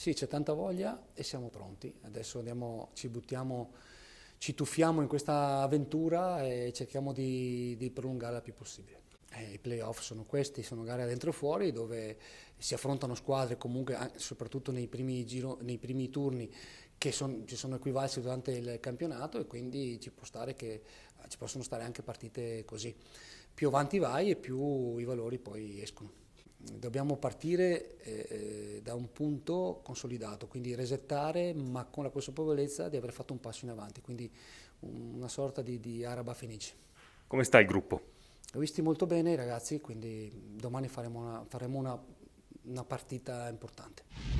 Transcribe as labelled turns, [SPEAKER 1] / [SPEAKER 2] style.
[SPEAKER 1] Sì, c'è tanta voglia e siamo pronti. Adesso andiamo, ci buttiamo, ci tuffiamo in questa avventura e cerchiamo di, di prolungarla il più possibile. Eh, I playoff sono questi, sono gare dentro e fuori dove si affrontano squadre comunque, soprattutto nei primi, giro, nei primi turni, che son, ci sono equivalsi durante il campionato e quindi ci, che, ci possono stare anche partite così. Più avanti vai e più i valori poi escono dobbiamo partire eh, eh, da un punto consolidato, quindi resettare ma con la consapevolezza di aver fatto un passo in avanti, quindi una sorta di, di araba fenice.
[SPEAKER 2] Come sta il gruppo?
[SPEAKER 1] L'ho visti molto bene ragazzi, quindi domani faremo una, faremo una, una partita importante.